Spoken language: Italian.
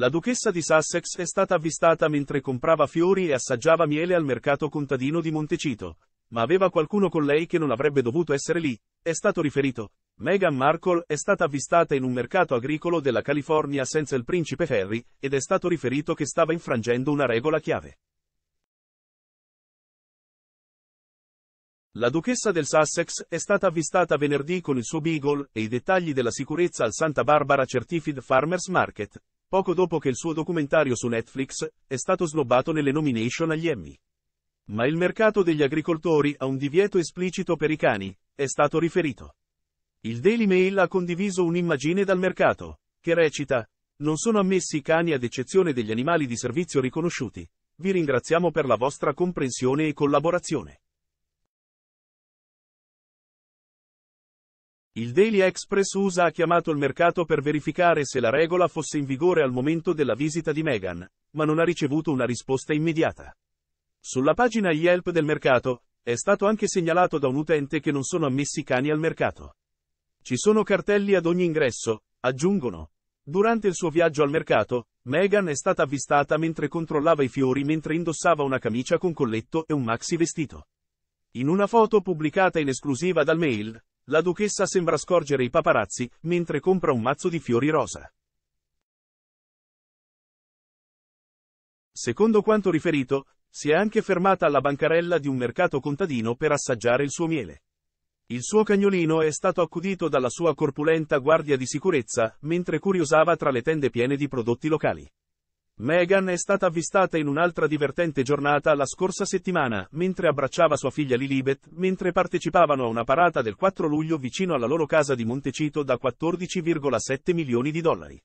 La duchessa di Sussex è stata avvistata mentre comprava fiori e assaggiava miele al mercato contadino di Montecito, ma aveva qualcuno con lei che non avrebbe dovuto essere lì, è stato riferito. Meghan Markle è stata avvistata in un mercato agricolo della California senza il principe Harry, ed è stato riferito che stava infrangendo una regola chiave. La duchessa del Sussex è stata avvistata venerdì con il suo Beagle e i dettagli della sicurezza al Santa Barbara Certified Farmers Market, poco dopo che il suo documentario su Netflix è stato snobbato nelle nomination agli Emmy. Ma il mercato degli agricoltori ha un divieto esplicito per i cani, è stato riferito. Il Daily Mail ha condiviso un'immagine dal mercato, che recita, non sono ammessi cani ad eccezione degli animali di servizio riconosciuti. Vi ringraziamo per la vostra comprensione e collaborazione. Il Daily Express USA ha chiamato il mercato per verificare se la regola fosse in vigore al momento della visita di Meghan, ma non ha ricevuto una risposta immediata. Sulla pagina Yelp del mercato, è stato anche segnalato da un utente che non sono ammessi cani al mercato. Ci sono cartelli ad ogni ingresso, aggiungono. Durante il suo viaggio al mercato, Meghan è stata avvistata mentre controllava i fiori mentre indossava una camicia con colletto e un maxi vestito. In una foto pubblicata in esclusiva dal Mail, la duchessa sembra scorgere i paparazzi, mentre compra un mazzo di fiori rosa. Secondo quanto riferito, si è anche fermata alla bancarella di un mercato contadino per assaggiare il suo miele. Il suo cagnolino è stato accudito dalla sua corpulenta guardia di sicurezza, mentre curiosava tra le tende piene di prodotti locali. Meghan è stata avvistata in un'altra divertente giornata la scorsa settimana, mentre abbracciava sua figlia Lilibet, mentre partecipavano a una parata del 4 luglio vicino alla loro casa di Montecito da 14,7 milioni di dollari.